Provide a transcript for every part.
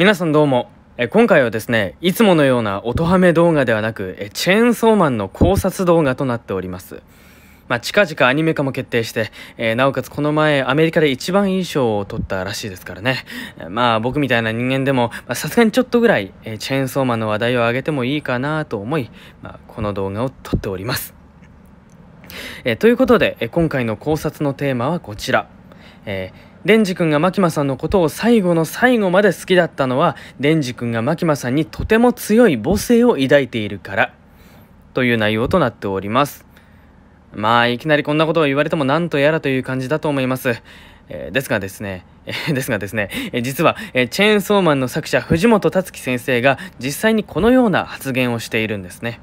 皆さんどうも、え今回はですねいつものような音ハメ動画ではなくえチェーンソーマンの考察動画となっておりますまあ、近々アニメ化も決定して、えー、なおかつこの前アメリカで一番いい賞を取ったらしいですからね。まあ僕みたいな人間でも、さすがにちょっとぐらい、えー、チェーンソーマンの話題を上げてもいいかなと思い、まあ、この動画を撮っております。えー、ということで、え今回の考察のテーマはこちら。えーデンジ君が牧間さんのことを最後の最後まで好きだったのは、デンジ君が牧間さんにとても強い母性を抱いているから、という内容となっております。まあ、いきなりこんなことを言われてもなんとやらという感じだと思います。えー、ですがですね、えー、ですがですね、えー、実は、えチェーンソーマンの作者藤本達樹先生が実際にこのような発言をしているんですね。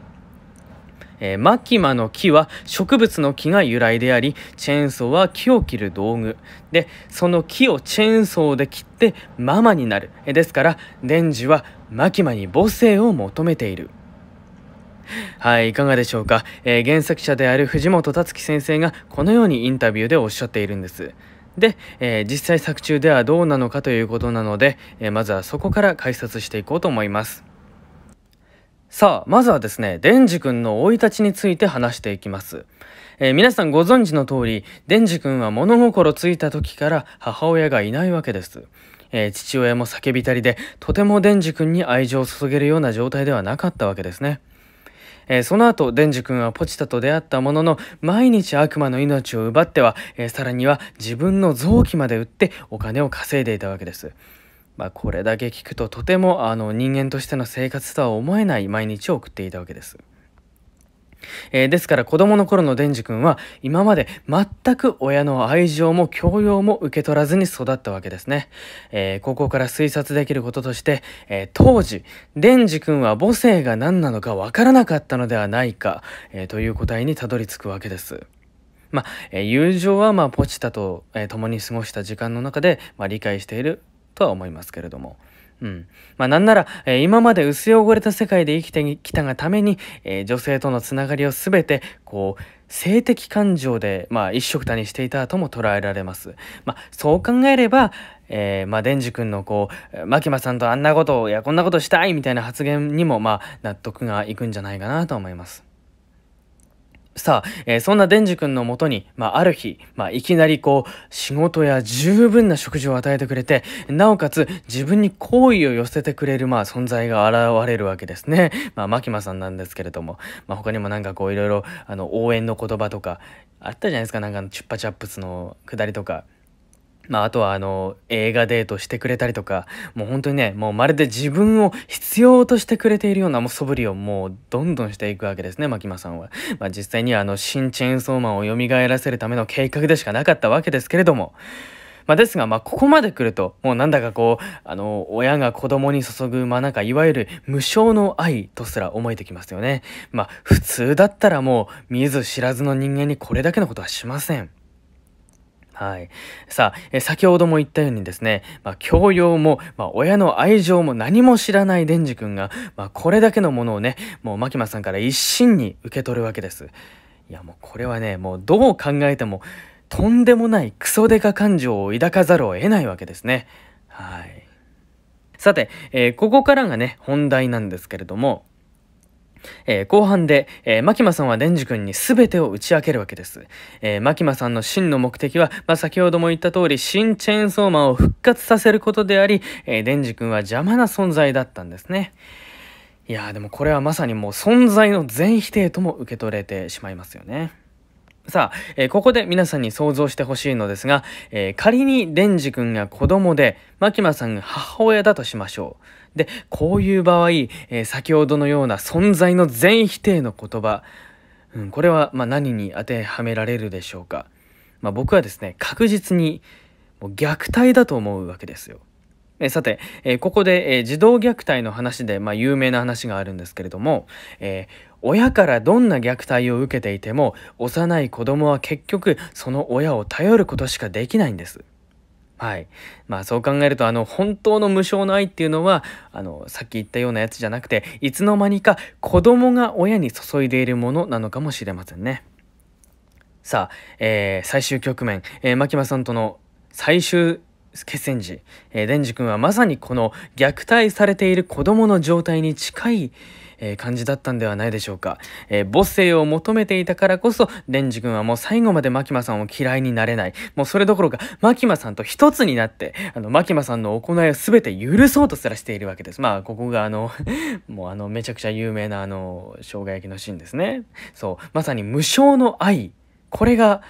えー、マキマの木は植物の木が由来であり、チェーンソーは木を切る道具。で、その木をチェーンソーで切ってママになる。えですから、デンジはマキマに母性を求めている。はい、いかがでしょうか、えー、原作者である藤本達樹先生がこのようにインタビューでおっしゃっているんです。で、えー、実際作中ではどうなのかということなので、えー、まずはそこから解説していこうと思います。さあまずはですねデンジ君の生い立ちについて話していきます、えー、皆さんご存知の通りデンジ君は物心ついた時から母親がいないわけです、えー、父親も叫びたりでとてもデンジ君に愛情を注げるような状態ではなかったわけですねえー、その後、デンジ君はポチタと出会ったものの、毎日悪魔の命を奪っては、えー、さらには自分の臓器まで売ってお金を稼いでいたわけです。まあ、これだけ聞くととてもあの人間としての生活とは思えない毎日を送っていたわけです。えー、ですから子供の頃のデンジ君は今まで全く親の愛情も教養も受け取らずに育ったわけですね。えー、ここから推察できることとして、えー、当時、デンジ君は母性が何なのかわからなかったのではないか、えという答えにたどり着くわけです。まあ、え友情はまあポチタと、え共に過ごした時間の中で、まあ、理解しているとは思いますけれども。うん。まあなんなら、えー、今まで薄汚れた世界で生きてきたがために、えー、女性とのつながりを全て、こう、性的感情で、まあ一緒くたにしていたとも捉えられます。まあそう考えれば、えー、まあデンジ君のこう、牧間さんとあんなことを、いやこんなことしたいみたいな発言にも、まあ納得がいくんじゃないかなと思います。さあ、えー、そんなデンジ君のもとに、まあ、ある日、まあ、いきなりこう、仕事や十分な食事を与えてくれて、なおかつ自分に好意を寄せてくれる、まあ、存在が現れるわけですね。まあ、牧間さんなんですけれども、まあ、他にもなんかこう、いろいろ、あの、応援の言葉とか、あったじゃないですか、なんか、チュッパチャップスのくだりとか。まあ、あとはあの映画デートしてくれたりとかもう本当にねもうまるで自分を必要としてくれているようなもう素振りをもうどんどんしていくわけですね牧間さんは、まあ、実際にあの新チェーンソーマンを蘇らせるための計画でしかなかったわけですけれども。まあ、ですが、まあ、ここまで来ると、もうなんだかこう、あの、親が子供に注ぐ、まあ、なんか、いわゆる無償の愛とすら思えてきますよね。まあ、普通だったらもう、見ず知らずの人間にこれだけのことはしません。はい。さあ、え先ほども言ったようにですね、まあ、教養も、まあ、親の愛情も何も知らないデンジ君が、まあ、これだけのものをね、もう、牧間さんから一心に受け取るわけです。いや、もう、これはね、もう、どう考えても、とんでもないクソデカ感情を抱かざるを得ないわけですね。はい。さて、えー、ここからがね、本題なんですけれども、えー、後半で、えー、牧間さんはデンジ君に全てを打ち明けるわけです。えー、牧間さんの真の目的は、まあ、先ほども言った通り、新チェーンソーマンを復活させることであり、えー、デンジ君は邪魔な存在だったんですね。いやーでもこれはまさにもう存在の全否定とも受け取れてしまいますよね。さあ、えー、ここで皆さんに想像してほしいのですが、えー、仮にデンジ君が子供で、マキマさんが母親だとしましょう。で、こういう場合、えー、先ほどのような存在の全否定の言葉、うん、これはま何に当てはめられるでしょうか。まあ、僕はですね、確実にもう虐待だと思うわけですよ。えさて、えここで、え児童虐待の話で、まあ、有名な話があるんですけれども、えー、親からどんな虐待を受けていても幼い子供は結局その親を頼ることしかできないんです。はい。まあそう考えると、あの、本当の無償の愛っていうのは、あの、さっき言ったようなやつじゃなくて、いつの間にか子供が親に注いでいるものなのかもしれませんね。さあ、えー、最終局面、えー、牧間さんとの最終決戦時、えー、デンジ君はまさにこの虐待されている子供の状態に近い、えー、感じだったんではないでしょうか、えー、母性を求めていたからこそデンジ君はもう最後までマキマさんを嫌いになれないもうそれどころかマキマさんと一つになってあのマキマさんの行いを全て許そうとすらしているわけですまあここがあの もうあのめちゃくちゃ有名なあの生姜焼きのシーンですねそうまさに無償の愛これが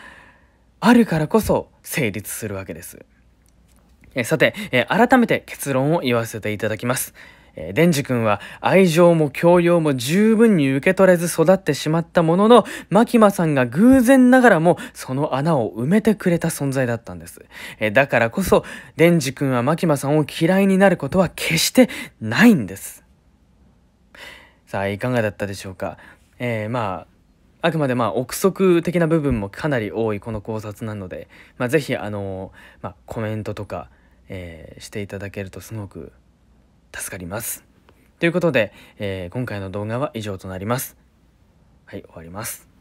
あるからこそ成立するわけです。えさて、え改めて結論を言わせていただきます。えデンジ君は愛情も教養も十分に受け取れず育ってしまったものの、マキマさんが偶然ながらもその穴を埋めてくれた存在だったんです。えだからこそ、デンジ君はマキマさんを嫌いになることは決してないんです。さあ、いかがだったでしょうか。えー、まあ、あくまでまあ憶測的な部分もかなり多いこの考察なので、まあ、ぜひあのまあ、コメントとかえー、していただけるとすごく助かります。ということで、えー、今回の動画は以上となります。はい、終わります。